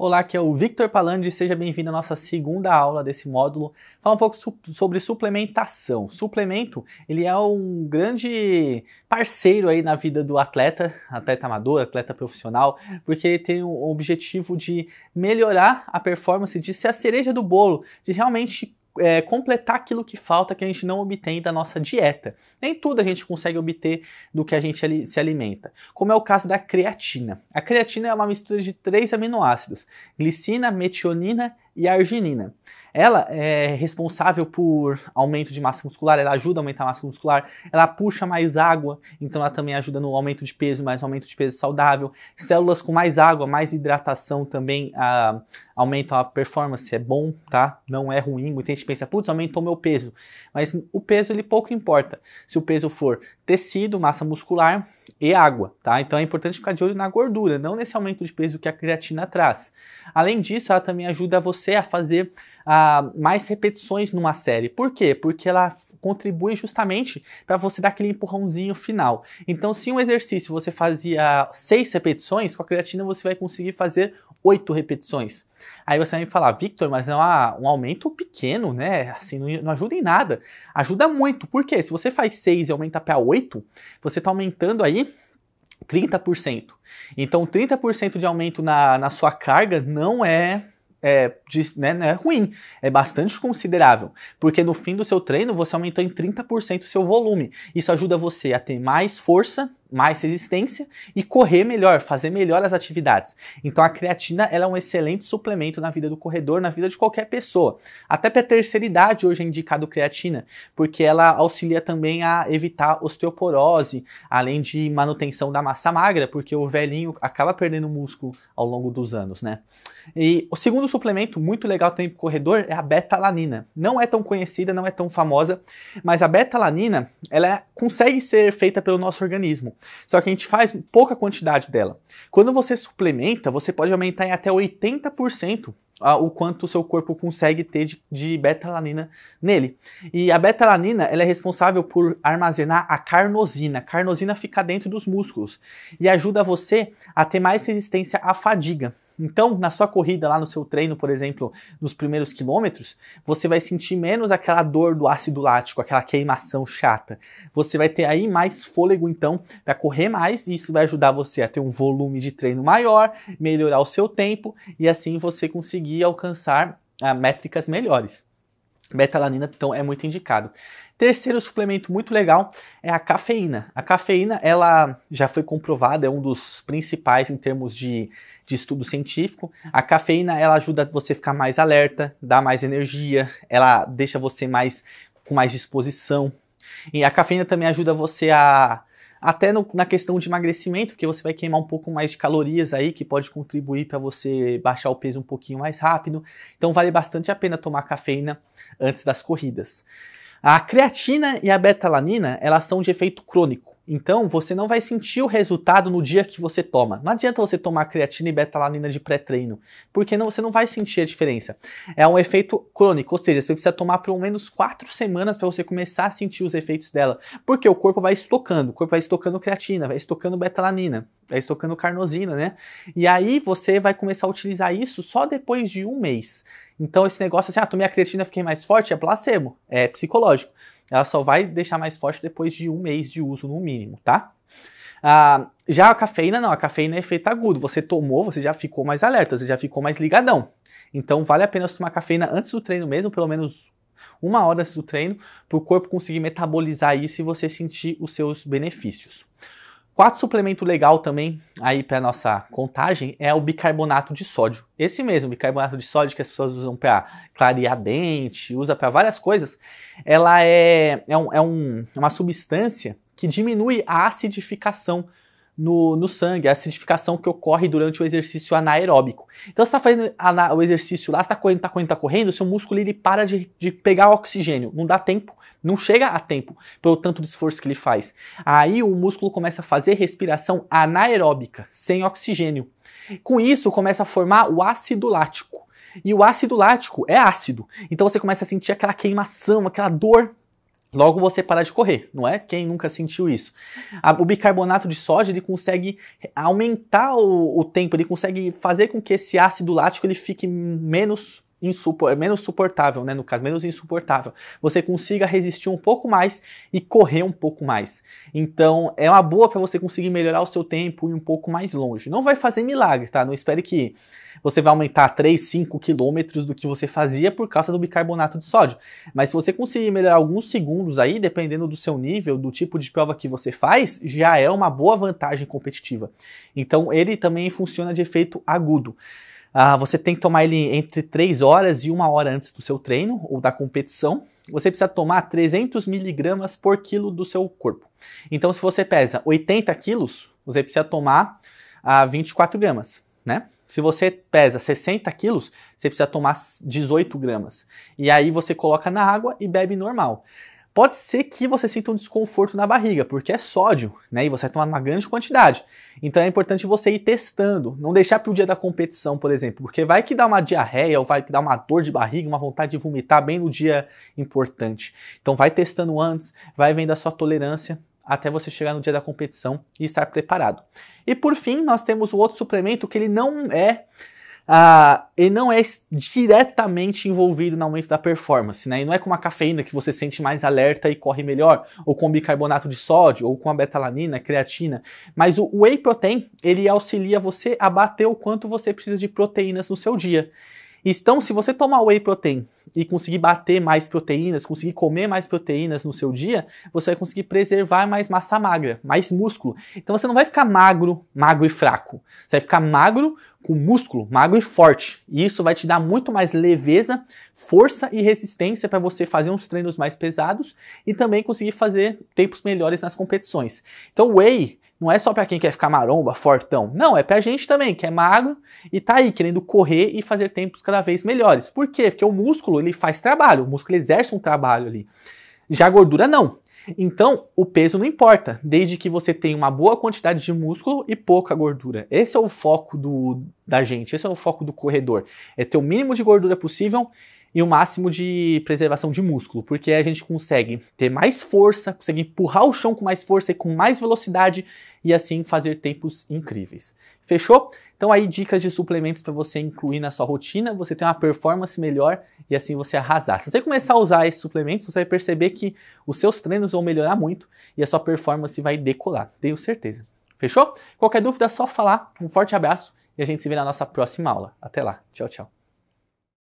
Olá, aqui é o Victor Palandi, seja bem-vindo à nossa segunda aula desse módulo. Falar um pouco su sobre suplementação. Suplemento, ele é um grande parceiro aí na vida do atleta, atleta amador, atleta profissional, porque ele tem o objetivo de melhorar a performance, de ser a cereja do bolo, de realmente é, completar aquilo que falta que a gente não obtém da nossa dieta. Nem tudo a gente consegue obter do que a gente se alimenta, como é o caso da creatina. A creatina é uma mistura de três aminoácidos: glicina, metionina e a arginina. Ela é responsável por aumento de massa muscular, ela ajuda a aumentar a massa muscular, ela puxa mais água, então ela também ajuda no aumento de peso, mais aumento de peso saudável. Células com mais água, mais hidratação também a, ah, aumentam a performance, é bom, tá? Não é ruim. Muita gente pensa, putz, aumentou meu peso. Mas o peso ele pouco importa. Se o peso for tecido, massa muscular, e água, tá? Então é importante ficar de olho na gordura, não nesse aumento de peso que a creatina traz. Além disso, ela também ajuda você a fazer ah, mais repetições numa série. Por quê? Porque ela contribui justamente para você dar aquele empurrãozinho final. Então, se um exercício você fazia seis repetições, com a creatina você vai conseguir fazer oito repetições. Aí você vai me falar, Victor, mas é uma, um aumento pequeno, né? Assim, não, não, ajuda em nada. Ajuda muito, porque se você faz 6 e aumenta para 8, você está aumentando aí 30%. Então, 30% de aumento na, na sua carga não é é, de, né, não é ruim, é bastante considerável, porque no fim do seu treino você aumentou em 30% o seu volume. Isso ajuda você a ter mais força mais resistência e correr melhor, fazer melhor as atividades. Então a creatina ela é um excelente suplemento na vida do corredor, na vida de qualquer pessoa. Até para a terceira idade hoje é indicado creatina, porque ela auxilia também a evitar osteoporose, além de manutenção da massa magra, porque o velhinho acaba perdendo músculo ao longo dos anos, né? E o segundo suplemento muito legal também para corredor é a betalanina. Não é tão conhecida, não é tão famosa, mas a betalanina ela é, consegue ser feita pelo nosso organismo. Só que a gente faz pouca quantidade dela. Quando você suplementa, você pode aumentar em até 80% ah, o quanto o seu corpo consegue ter de, de betalanina nele. E a betalanina ela é responsável por armazenar a carnosina. A carnosina fica dentro dos músculos e ajuda você a ter mais resistência à fadiga. Então, na sua corrida, lá no seu treino, por exemplo, nos primeiros quilômetros, você vai sentir menos aquela dor do ácido lático, aquela queimação chata. Você vai ter aí mais fôlego, então, para correr mais, e isso vai ajudar você a ter um volume de treino maior, melhorar o seu tempo e assim você conseguir alcançar ah, métricas melhores. Betalanina, então, é muito indicado. Terceiro suplemento muito legal é a cafeína. A cafeína, ela já foi comprovada, é um dos principais em termos de, de estudo científico. A cafeína, ela ajuda você a ficar mais alerta, dá mais energia, ela deixa você mais com mais disposição. E a cafeína também ajuda você a até no, na questão de emagrecimento, porque você vai queimar um pouco mais de calorias aí, que pode contribuir para você baixar o peso um pouquinho mais rápido. Então vale bastante a pena tomar cafeína antes das corridas. A creatina e a betalanina, elas são de efeito crônico. Então, você não vai sentir o resultado no dia que você toma. Não adianta você tomar creatina e betalanina de pré-treino, porque não, você não vai sentir a diferença. É um efeito crônico, ou seja, você precisa tomar pelo menos quatro semanas para você começar a sentir os efeitos dela, porque o corpo vai estocando, o corpo vai estocando creatina, vai estocando betalanina, vai estocando carnosina, né? E aí você vai começar a utilizar isso só depois de um mês. Então, esse negócio assim, ah, tomei a creatina, fiquei mais forte, é placebo, é psicológico ela só vai deixar mais forte depois de um mês de uso no mínimo, tá? Ah, já a cafeína não, a cafeína é efeito agudo. Você tomou, você já ficou mais alerta, você já ficou mais ligadão. Então vale a pena tomar cafeína antes do treino mesmo, pelo menos uma hora antes do treino, para o corpo conseguir metabolizar isso e você sentir os seus benefícios. Quatro suplemento legal também aí para nossa contagem é o bicarbonato de sódio. Esse mesmo bicarbonato de sódio que as pessoas usam para clarear dente, usa para várias coisas. Ela é, é, um, é um, uma substância que diminui a acidificação no, no sangue, a acidificação que ocorre durante o exercício anaeróbico. Então você está fazendo o exercício lá, está correndo, está correndo, está correndo, seu músculo ele para de, de pegar oxigênio, não dá tempo, não chega a tempo pelo tanto de esforço que ele faz. Aí o músculo começa a fazer respiração anaeróbica, sem oxigênio. Com isso começa a formar o ácido lático. E o ácido lático é ácido. Então você começa a sentir aquela queimação, aquela dor Logo você parar de correr, não é? Quem nunca sentiu isso? O bicarbonato de sódio ele consegue aumentar o, o tempo, ele consegue fazer com que esse ácido lático ele fique menos insupor, é, menos suportável, né? No caso, menos insuportável. Você consiga resistir um pouco mais e correr um pouco mais. Então, é uma boa para você conseguir melhorar o seu tempo e ir um pouco mais longe. Não vai fazer milagre, tá? Não espere que você vai aumentar 3, 5 quilômetros do que você fazia por causa do bicarbonato de sódio. Mas se você conseguir melhorar alguns segundos aí, dependendo do seu nível, do tipo de prova que você faz, já é uma boa vantagem competitiva. Então ele também funciona de efeito agudo. Ah, você tem que tomar ele entre 3 horas e 1 hora antes do seu treino ou da competição. Você precisa tomar 300 miligramas por quilo do seu corpo. Então, se você pesa 80 quilos, você precisa tomar ah, 24 gramas, né? Se você pesa 60 quilos, você precisa tomar 18 gramas. E aí você coloca na água e bebe normal. Pode ser que você sinta um desconforto na barriga, porque é sódio, né? E você toma uma grande quantidade. Então é importante você ir testando, não deixar para o dia da competição, por exemplo, porque vai que dá uma diarreia ou vai que dá uma dor de barriga, uma vontade de vomitar bem no dia importante. Então vai testando antes, vai vendo a sua tolerância até você chegar no dia da competição e estar preparado. E por fim, nós temos o outro suplemento que ele não é ah, ele não é diretamente envolvido no aumento da performance, né? E não é com a cafeína que você sente mais alerta e corre melhor, ou com bicarbonato de sódio, ou com a betalanina, creatina. Mas o whey protein, ele auxilia você a bater o quanto você precisa de proteínas no seu dia. Então, se você tomar whey protein e conseguir bater mais proteínas, conseguir comer mais proteínas no seu dia, você vai conseguir preservar mais massa magra, mais músculo. Então você não vai ficar magro, magro e fraco. Você vai ficar magro com músculo, magro e forte. E isso vai te dar muito mais leveza, força e resistência para você fazer uns treinos mais pesados e também conseguir fazer tempos melhores nas competições. Então, whey não é só para quem quer ficar maromba, fortão. Não, é pra gente também, que é magro e tá aí querendo correr e fazer tempos cada vez melhores. Por quê? Porque o músculo, ele faz trabalho, o músculo exerce um trabalho ali. Já a gordura não. Então, o peso não importa, desde que você tenha uma boa quantidade de músculo e pouca gordura. Esse é o foco do, da gente, esse é o foco do corredor. É ter o mínimo de gordura possível e o máximo de preservação de músculo, porque a gente consegue ter mais força, consegue empurrar o chão com mais força e com mais velocidade e assim fazer tempos incríveis. Fechou? Então aí dicas de suplementos para você incluir na sua rotina, você ter uma performance melhor e assim você arrasar. Se você começar a usar esses suplementos, você vai perceber que os seus treinos vão melhorar muito e a sua performance vai decolar, tenho certeza. Fechou? Qualquer dúvida é só falar. Um forte abraço e a gente se vê na nossa próxima aula. Até lá. Tchau, tchau.